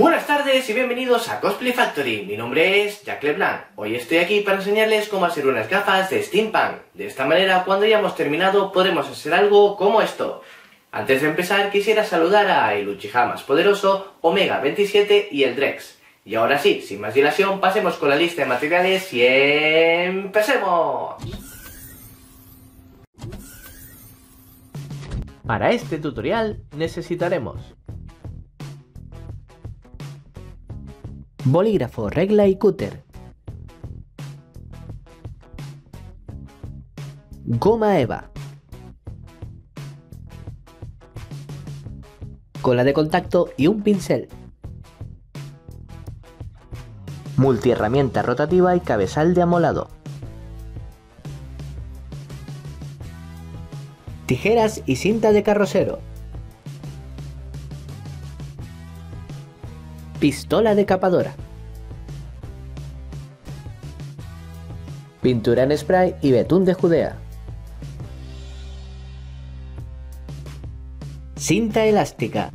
Buenas tardes y bienvenidos a Cosplay Factory, mi nombre es Jack LeBlanc. Hoy estoy aquí para enseñarles cómo hacer unas gafas de steampunk. De esta manera, cuando hayamos terminado, podremos hacer algo como esto. Antes de empezar, quisiera saludar a el más poderoso, Omega27 y el Drex. Y ahora sí, sin más dilación, pasemos con la lista de materiales y empecemos. Para este tutorial necesitaremos bolígrafo, regla y cúter. Goma Eva. Cola de contacto y un pincel. Multiherramienta rotativa y cabezal de amolado. Tijeras y cinta de carrocero. Pistola decapadora. Pintura en spray y betún de Judea. Cinta elástica.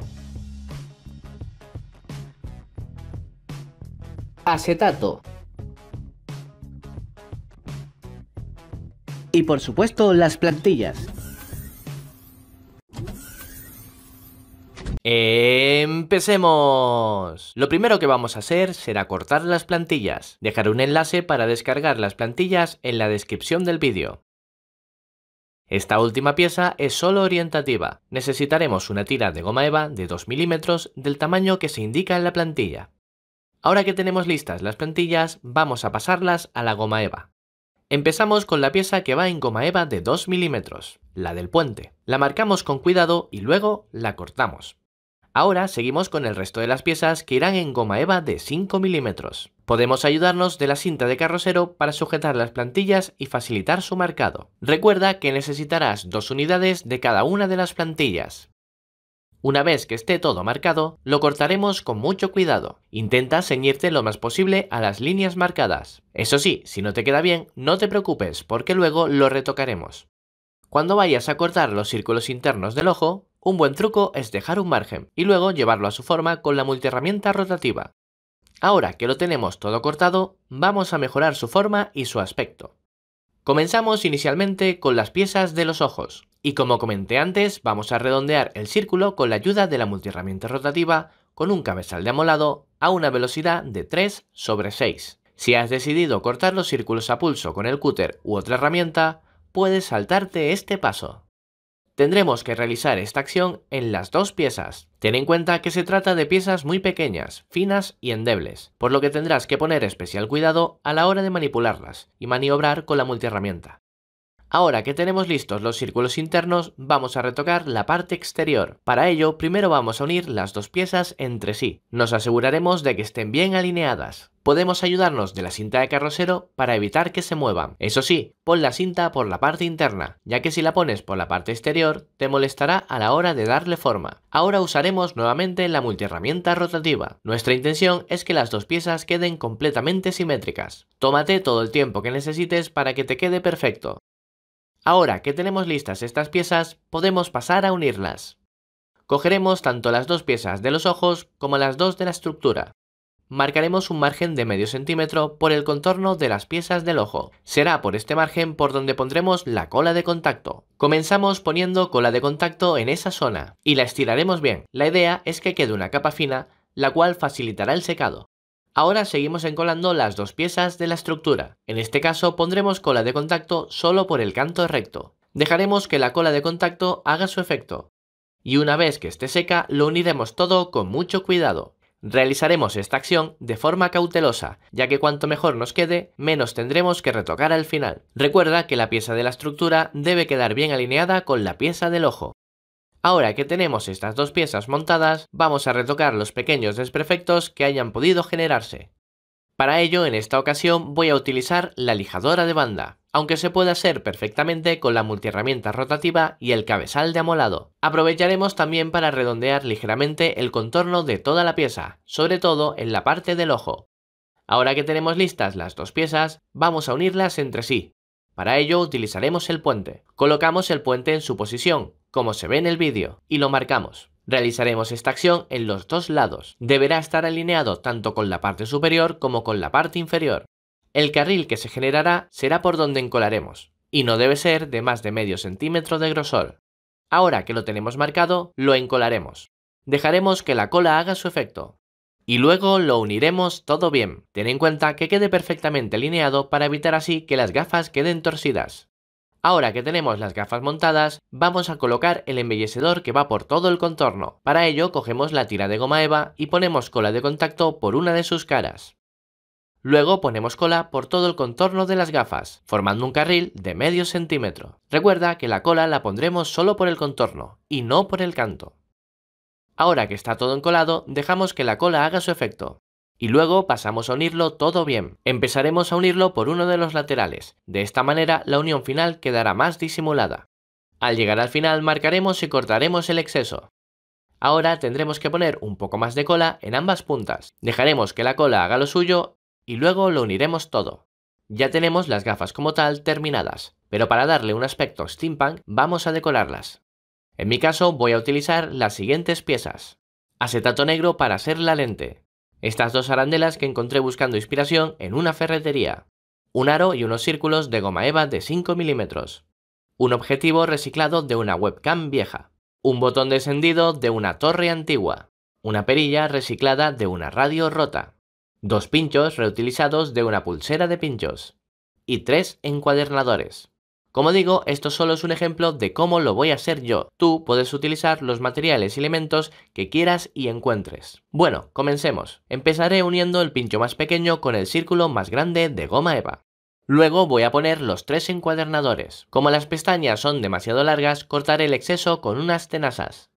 Acetato. Y por supuesto las plantillas. ¡Empecemos! Lo primero que vamos a hacer será cortar las plantillas. Dejaré un enlace para descargar las plantillas en la descripción del vídeo. Esta última pieza es solo orientativa. Necesitaremos una tira de goma eva de 2 milímetros del tamaño que se indica en la plantilla. Ahora que tenemos listas las plantillas, vamos a pasarlas a la goma eva. Empezamos con la pieza que va en goma eva de 2 milímetros, la del puente. La marcamos con cuidado y luego la cortamos. Ahora seguimos con el resto de las piezas que irán en goma eva de 5 milímetros. Podemos ayudarnos de la cinta de carrocero para sujetar las plantillas y facilitar su marcado. Recuerda que necesitarás dos unidades de cada una de las plantillas. Una vez que esté todo marcado, lo cortaremos con mucho cuidado. Intenta ceñirte lo más posible a las líneas marcadas. Eso sí, si no te queda bien, no te preocupes porque luego lo retocaremos. Cuando vayas a cortar los círculos internos del ojo, un buen truco es dejar un margen y luego llevarlo a su forma con la multiherramienta rotativa. Ahora que lo tenemos todo cortado, vamos a mejorar su forma y su aspecto. Comenzamos inicialmente con las piezas de los ojos, y como comenté antes, vamos a redondear el círculo con la ayuda de la multiherramienta rotativa con un cabezal de amolado a una velocidad de 3 sobre 6. Si has decidido cortar los círculos a pulso con el cúter u otra herramienta, puedes saltarte este paso. Tendremos que realizar esta acción en las dos piezas. Ten en cuenta que se trata de piezas muy pequeñas, finas y endebles, por lo que tendrás que poner especial cuidado a la hora de manipularlas y maniobrar con la multiherramienta. Ahora que tenemos listos los círculos internos, vamos a retocar la parte exterior. Para ello, primero vamos a unir las dos piezas entre sí. Nos aseguraremos de que estén bien alineadas. Podemos ayudarnos de la cinta de carrocero para evitar que se muevan. Eso sí, pon la cinta por la parte interna, ya que si la pones por la parte exterior, te molestará a la hora de darle forma. Ahora usaremos nuevamente la multiherramienta rotativa. Nuestra intención es que las dos piezas queden completamente simétricas. Tómate todo el tiempo que necesites para que te quede perfecto. Ahora que tenemos listas estas piezas, podemos pasar a unirlas. Cogeremos tanto las dos piezas de los ojos como las dos de la estructura. Marcaremos un margen de medio centímetro por el contorno de las piezas del ojo. Será por este margen por donde pondremos la cola de contacto. Comenzamos poniendo cola de contacto en esa zona y la estiraremos bien. La idea es que quede una capa fina, la cual facilitará el secado. Ahora seguimos encolando las dos piezas de la estructura. En este caso pondremos cola de contacto solo por el canto recto. Dejaremos que la cola de contacto haga su efecto. Y una vez que esté seca, lo uniremos todo con mucho cuidado. Realizaremos esta acción de forma cautelosa, ya que cuanto mejor nos quede, menos tendremos que retocar al final. Recuerda que la pieza de la estructura debe quedar bien alineada con la pieza del ojo. Ahora que tenemos estas dos piezas montadas, vamos a retocar los pequeños desperfectos que hayan podido generarse. Para ello, en esta ocasión voy a utilizar la lijadora de banda, aunque se puede hacer perfectamente con la multiherramienta rotativa y el cabezal de amolado. Aprovecharemos también para redondear ligeramente el contorno de toda la pieza, sobre todo en la parte del ojo. Ahora que tenemos listas las dos piezas, vamos a unirlas entre sí. Para ello utilizaremos el puente. Colocamos el puente en su posición, como se ve en el vídeo, y lo marcamos. Realizaremos esta acción en los dos lados. Deberá estar alineado tanto con la parte superior como con la parte inferior. El carril que se generará será por donde encolaremos, y no debe ser de más de medio centímetro de grosor. Ahora que lo tenemos marcado, lo encolaremos. Dejaremos que la cola haga su efecto. Y luego lo uniremos todo bien. Ten en cuenta que quede perfectamente alineado para evitar así que las gafas queden torcidas. Ahora que tenemos las gafas montadas, vamos a colocar el embellecedor que va por todo el contorno. Para ello cogemos la tira de goma eva y ponemos cola de contacto por una de sus caras. Luego ponemos cola por todo el contorno de las gafas, formando un carril de medio centímetro. Recuerda que la cola la pondremos solo por el contorno y no por el canto. Ahora que está todo encolado, dejamos que la cola haga su efecto. Y luego pasamos a unirlo todo bien. Empezaremos a unirlo por uno de los laterales. De esta manera la unión final quedará más disimulada. Al llegar al final marcaremos y cortaremos el exceso. Ahora tendremos que poner un poco más de cola en ambas puntas. Dejaremos que la cola haga lo suyo y luego lo uniremos todo. Ya tenemos las gafas como tal terminadas, pero para darle un aspecto steampunk vamos a decorarlas. En mi caso voy a utilizar las siguientes piezas. Acetato negro para hacer la lente, estas dos arandelas que encontré buscando inspiración en una ferretería. Un aro y unos círculos de goma eva de 5 milímetros. Un objetivo reciclado de una webcam vieja. Un botón descendido de una torre antigua. Una perilla reciclada de una radio rota. Dos pinchos reutilizados de una pulsera de pinchos. Y tres encuadernadores. Como digo, esto solo es un ejemplo de cómo lo voy a hacer yo. Tú puedes utilizar los materiales y elementos que quieras y encuentres. Bueno, comencemos. Empezaré uniendo el pincho más pequeño con el círculo más grande de goma eva. Luego voy a poner los tres encuadernadores. Como las pestañas son demasiado largas, cortaré el exceso con unas tenazas.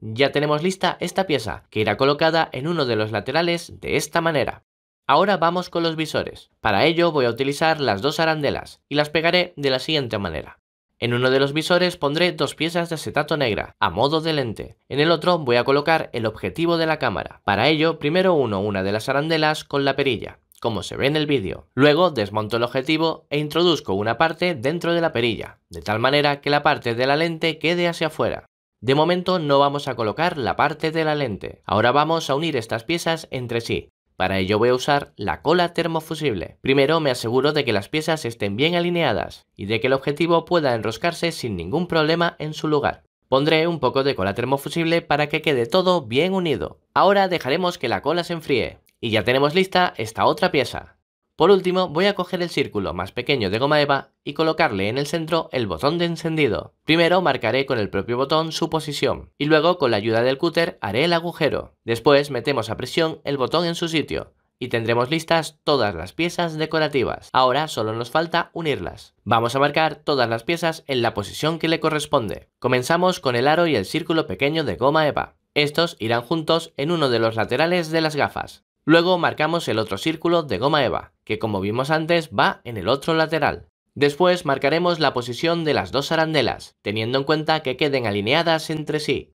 Ya tenemos lista esta pieza, que irá colocada en uno de los laterales de esta manera. Ahora vamos con los visores. Para ello voy a utilizar las dos arandelas y las pegaré de la siguiente manera. En uno de los visores pondré dos piezas de acetato negra, a modo de lente. En el otro voy a colocar el objetivo de la cámara. Para ello, primero uno una de las arandelas con la perilla, como se ve en el vídeo. Luego desmonto el objetivo e introduzco una parte dentro de la perilla, de tal manera que la parte de la lente quede hacia afuera. De momento no vamos a colocar la parte de la lente. Ahora vamos a unir estas piezas entre sí. Para ello voy a usar la cola termofusible. Primero me aseguro de que las piezas estén bien alineadas y de que el objetivo pueda enroscarse sin ningún problema en su lugar. Pondré un poco de cola termofusible para que quede todo bien unido. Ahora dejaremos que la cola se enfríe. Y ya tenemos lista esta otra pieza. Por último, voy a coger el círculo más pequeño de goma eva y colocarle en el centro el botón de encendido. Primero marcaré con el propio botón su posición y luego con la ayuda del cúter haré el agujero. Después metemos a presión el botón en su sitio y tendremos listas todas las piezas decorativas. Ahora solo nos falta unirlas. Vamos a marcar todas las piezas en la posición que le corresponde. Comenzamos con el aro y el círculo pequeño de goma eva. Estos irán juntos en uno de los laterales de las gafas. Luego marcamos el otro círculo de goma eva que como vimos antes va en el otro lateral. Después marcaremos la posición de las dos arandelas, teniendo en cuenta que queden alineadas entre sí.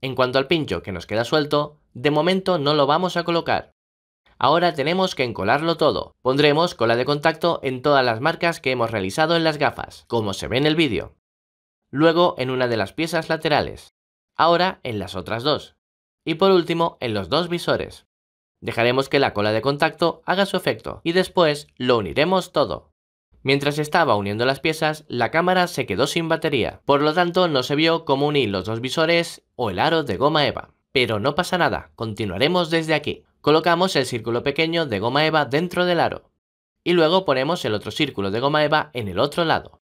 En cuanto al pincho que nos queda suelto, de momento no lo vamos a colocar. Ahora tenemos que encolarlo todo. Pondremos cola de contacto en todas las marcas que hemos realizado en las gafas, como se ve en el vídeo. Luego en una de las piezas laterales. Ahora en las otras dos. Y por último en los dos visores. Dejaremos que la cola de contacto haga su efecto y después lo uniremos todo. Mientras estaba uniendo las piezas, la cámara se quedó sin batería, por lo tanto no se vio cómo unir los dos visores o el aro de goma eva. Pero no pasa nada, continuaremos desde aquí. Colocamos el círculo pequeño de goma eva dentro del aro y luego ponemos el otro círculo de goma eva en el otro lado.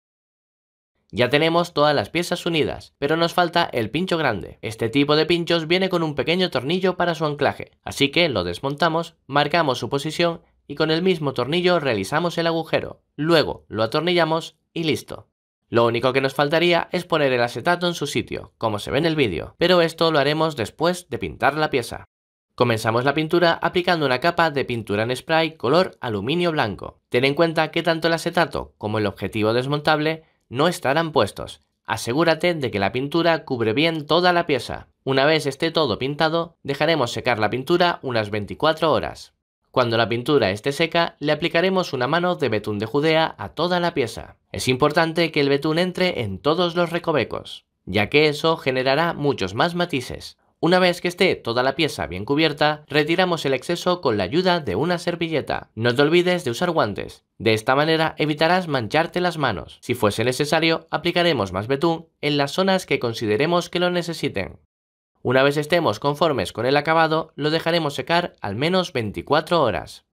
Ya tenemos todas las piezas unidas, pero nos falta el pincho grande. Este tipo de pinchos viene con un pequeño tornillo para su anclaje, así que lo desmontamos, marcamos su posición y con el mismo tornillo realizamos el agujero. Luego lo atornillamos y listo. Lo único que nos faltaría es poner el acetato en su sitio, como se ve en el vídeo, pero esto lo haremos después de pintar la pieza. Comenzamos la pintura aplicando una capa de pintura en spray color aluminio blanco. Ten en cuenta que tanto el acetato como el objetivo desmontable no estarán puestos. Asegúrate de que la pintura cubre bien toda la pieza. Una vez esté todo pintado, dejaremos secar la pintura unas 24 horas. Cuando la pintura esté seca, le aplicaremos una mano de betún de Judea a toda la pieza. Es importante que el betún entre en todos los recovecos, ya que eso generará muchos más matices. Una vez que esté toda la pieza bien cubierta, retiramos el exceso con la ayuda de una servilleta. No te olvides de usar guantes. De esta manera evitarás mancharte las manos. Si fuese necesario, aplicaremos más betún en las zonas que consideremos que lo necesiten. Una vez estemos conformes con el acabado, lo dejaremos secar al menos 24 horas.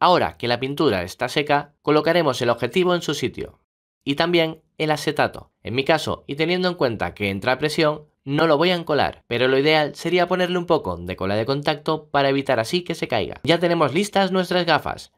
Ahora que la pintura está seca, colocaremos el objetivo en su sitio. Y también el acetato. En mi caso, y teniendo en cuenta que entra presión, no lo voy a encolar, pero lo ideal sería ponerle un poco de cola de contacto para evitar así que se caiga. Ya tenemos listas nuestras gafas.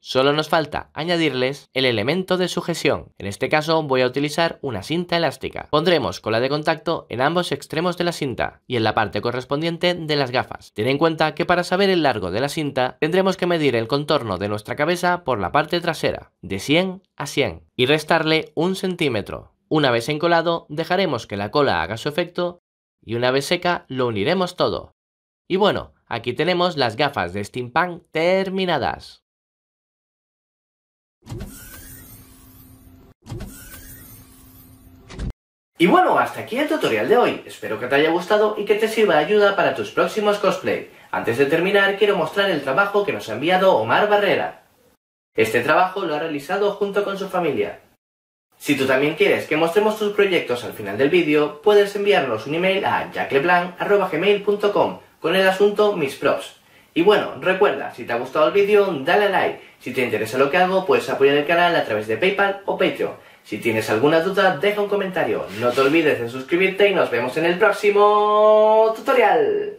Solo nos falta añadirles el elemento de sujeción. En este caso voy a utilizar una cinta elástica. Pondremos cola de contacto en ambos extremos de la cinta y en la parte correspondiente de las gafas. Ten en cuenta que para saber el largo de la cinta tendremos que medir el contorno de nuestra cabeza por la parte trasera, de 100 a 100, y restarle un centímetro. Una vez encolado, dejaremos que la cola haga su efecto y una vez seca lo uniremos todo. Y bueno, aquí tenemos las gafas de steampunk terminadas. Y bueno, hasta aquí el tutorial de hoy. Espero que te haya gustado y que te sirva de ayuda para tus próximos cosplay. Antes de terminar, quiero mostrar el trabajo que nos ha enviado Omar Barrera. Este trabajo lo ha realizado junto con su familia. Si tú también quieres que mostremos tus proyectos al final del vídeo, puedes enviarnos un email a jacleblanc.com con el asunto Mis Props. Y bueno, recuerda, si te ha gustado el vídeo, dale a like. Si te interesa lo que hago, puedes apoyar el canal a través de PayPal o Patreon. Si tienes alguna duda, deja un comentario. No te olvides de suscribirte y nos vemos en el próximo tutorial.